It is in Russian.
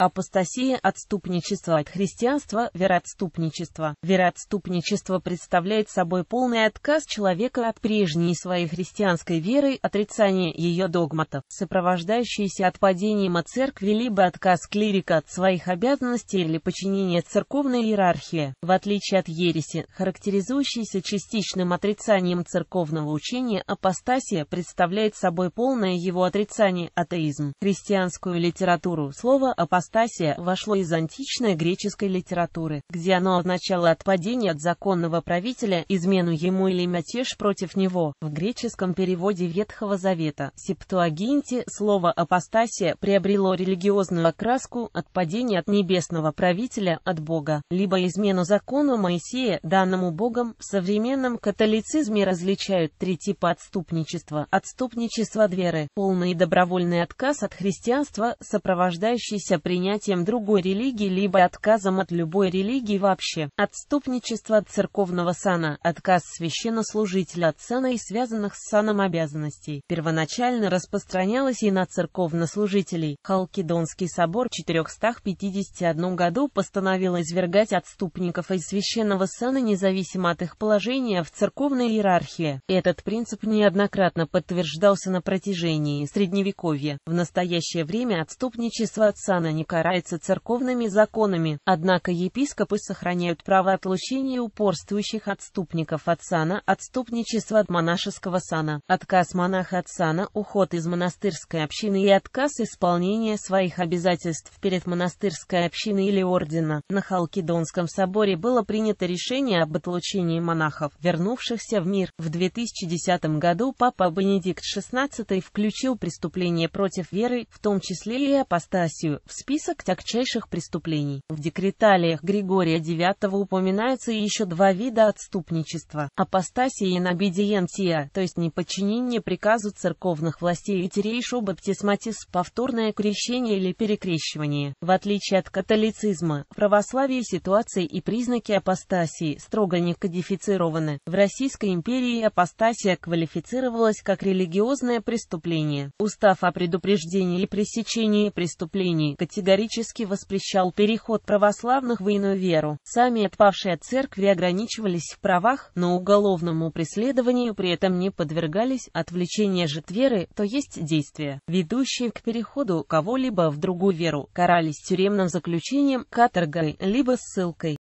Апостасия – отступничество от христианства, вероотступничество. Вероотступничество представляет собой полный отказ человека от прежней своей христианской веры, отрицание ее догматов, сопровождающееся отпадением от церкви либо отказ клирика от своих обязанностей или подчинение церковной иерархии. В отличие от ереси, характеризующейся частичным отрицанием церковного учения, апостасия представляет собой полное его отрицание, атеизм. Христианскую литературу слово апостасия ипостасия вошло из античной греческой литературы, где оно означало отпадение от законного правителя, измену ему или мятеж против него. В греческом переводе Ветхого Завета септуагинте слово «апостасия» приобрело религиозную окраску отпадение от небесного правителя, от Бога, либо измену закону Моисея, данному Богом. В современном католицизме различают три типа отступничества. Отступничество от веры, полный и добровольный отказ от христианства, сопровождающийся принятием принятием другой религии либо отказом от любой религии вообще, отступничество от церковного сана, отказ священнослужителя от сана и связанных с саном обязанностей, первоначально распространялось и на церковнослужителей. Халкидонский собор в 451 году постановил извергать отступников из священного сана независимо от их положения в церковной иерархии. Этот принцип неоднократно подтверждался на протяжении Средневековья. В настоящее время отступничество от сана не карается церковными законами, однако епископы сохраняют право отлучения упорствующих отступников от сана, отступничество от монашеского сана, отказ монаха от сана, уход из монастырской общины и отказ исполнения своих обязательств перед монастырской общиной или ордена. На Халкидонском соборе было принято решение об отлучении монахов, вернувшихся в мир. В 2010 году Папа Бенедикт XVI включил преступление против веры, в том числе и апостасию, в список список тягчайших преступлений. В декреталиях Григория IX упоминаются еще два вида отступничества – апостасия и набедиенция, то есть неподчинение приказу церковных властей и терейшо баптисматис, повторное крещение или перекрещивание. В отличие от католицизма, в православии ситуации и признаки апостасии строго не кодифицированы. В Российской империи апостасия квалифицировалась как религиозное преступление. Устав о предупреждении и пресечении преступлений Катерина категорически воспрещал переход православных в иную веру. Сами отпавшие от церкви ограничивались в правах, но уголовному преследованию при этом не подвергались. Отвлечение же от веры, то есть действия, ведущие к переходу кого-либо в другую веру, карались тюремным заключением, каторгой, либо ссылкой.